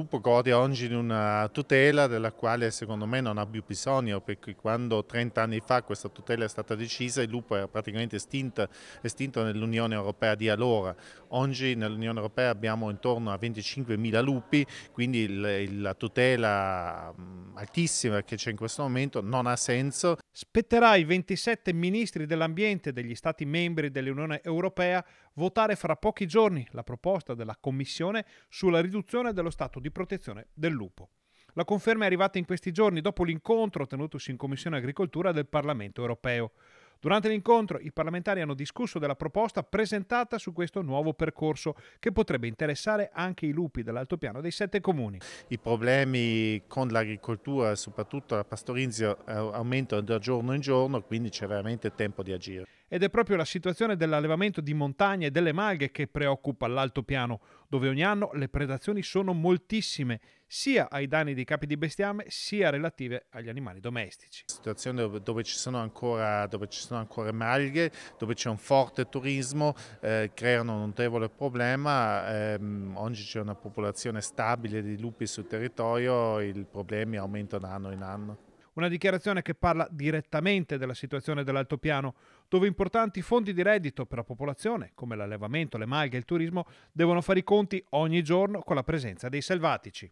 lupo gode oggi di una tutela della quale secondo me non ha più bisogno perché quando 30 anni fa questa tutela è stata decisa il lupo era praticamente estinto, estinto nell'Unione Europea di allora. Oggi nell'Unione Europea abbiamo intorno a 25.000 lupi quindi il, la tutela mm, altissima che c'è in questo momento non ha senso. Spetterà ai 27 ministri dell'ambiente degli Stati membri dell'Unione Europea votare fra pochi giorni la proposta della Commissione sulla riduzione dello stato di di protezione del lupo. La conferma è arrivata in questi giorni dopo l'incontro tenutosi in Commissione Agricoltura del Parlamento europeo. Durante l'incontro i parlamentari hanno discusso della proposta presentata su questo nuovo percorso che potrebbe interessare anche i lupi dell'altopiano dei sette comuni. I problemi con l'agricoltura, e soprattutto la pastorizia, eh, aumentano da giorno in giorno, quindi c'è veramente tempo di agire ed è proprio la situazione dell'allevamento di montagne e delle malghe che preoccupa l'altopiano, dove ogni anno le predazioni sono moltissime, sia ai danni dei capi di bestiame, sia relative agli animali domestici. Situazione dove, dove, ci, sono ancora, dove ci, sono ancora, malghe, dove c'è un forte turismo, eh, creano un notevole problema. Eh, oggi c'è una popolazione stabile di lupi sul territorio, i problemi aumentano anno in anno. Una dichiarazione che parla direttamente della situazione dell'altopiano, dove importanti fonti di reddito per la popolazione, come l'allevamento, le malghe e il turismo, devono fare i conti ogni giorno con la presenza dei selvatici.